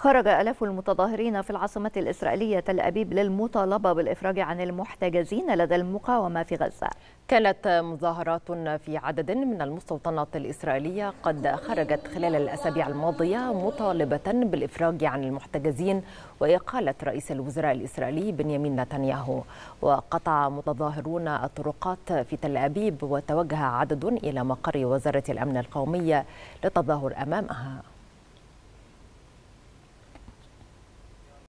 خرج آلاف المتظاهرين في العاصمة الإسرائيلية تل أبيب للمطالبة بالإفراج عن المحتجزين لدى المقاومة في غزة كانت مظاهرات في عدد من المستوطنات الإسرائيلية قد خرجت خلال الأسابيع الماضية مطالبة بالإفراج عن المحتجزين وإقالة رئيس الوزراء الإسرائيلي بنيامين نتنياهو وقطع متظاهرون الطرقات في تل أبيب وتوجه عدد إلى مقر وزارة الأمن القومية للتظاهر أمامها